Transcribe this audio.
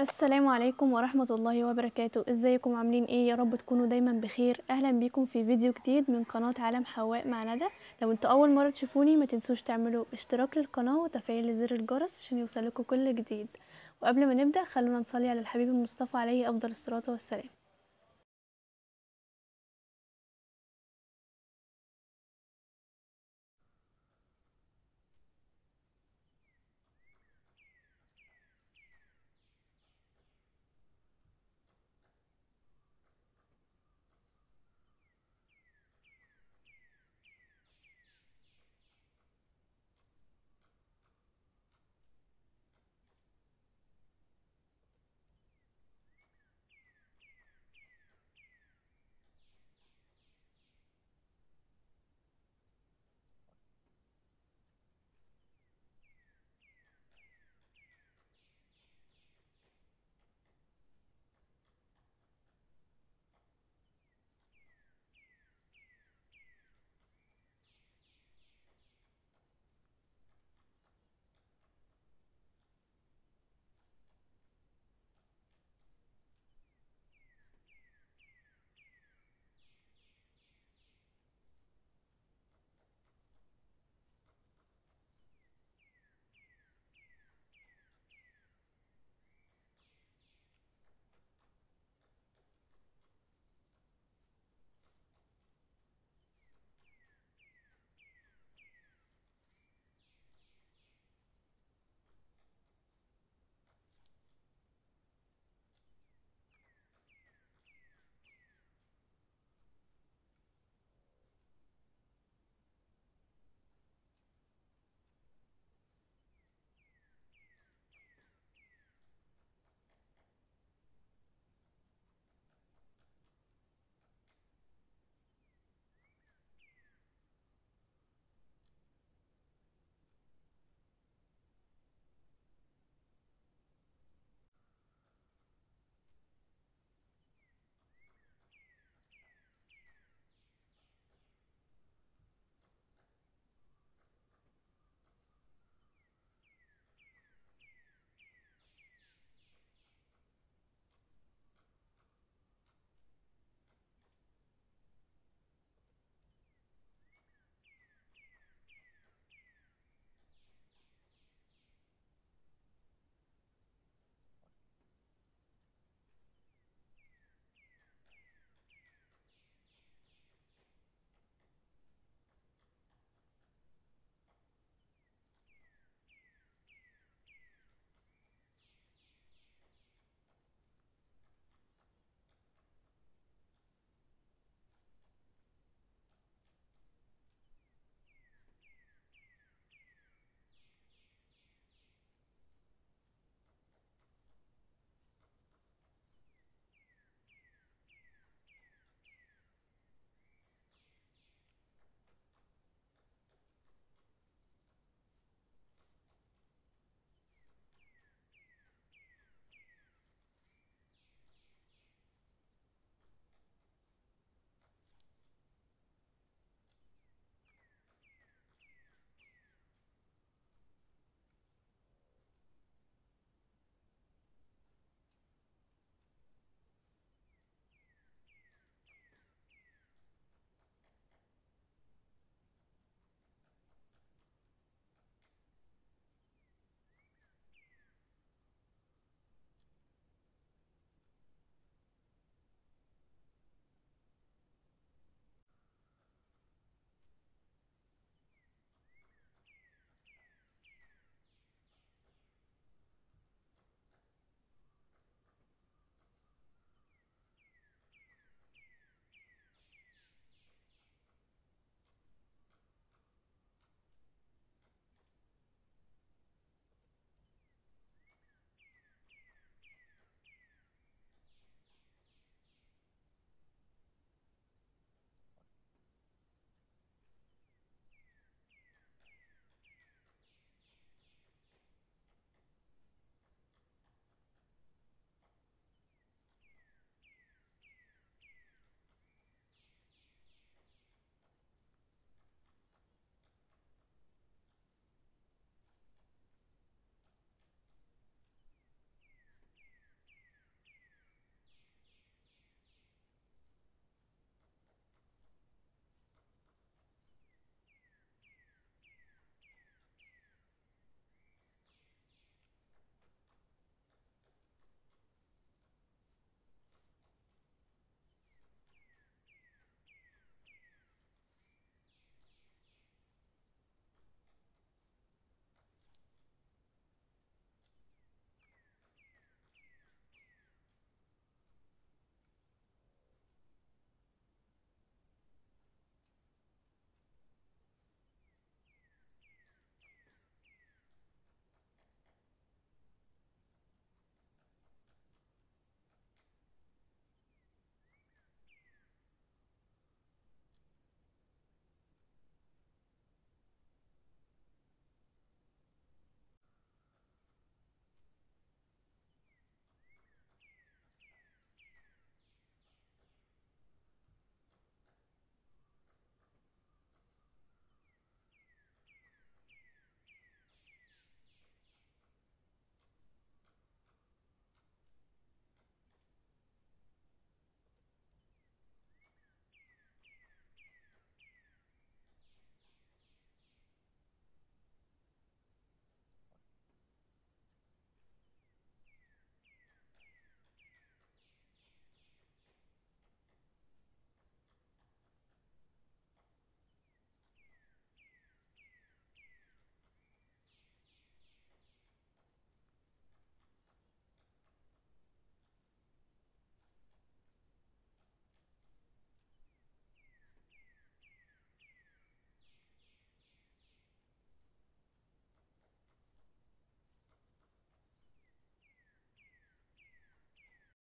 السلام عليكم ورحمة الله وبركاته ازيكم عاملين ايه يا رب تكونوا دايما بخير اهلا بيكم في فيديو جديد من قناة عالم حواء مع ندى لو انتوا اول مرة تشوفوني ما تنسوش تعملوا اشتراك للقناة وتفعيل زر الجرس عشان يوصلكوا كل جديد وقبل ما نبدأ خلونا نصلي على الحبيب المصطفى عليه افضل الصلاة والسلام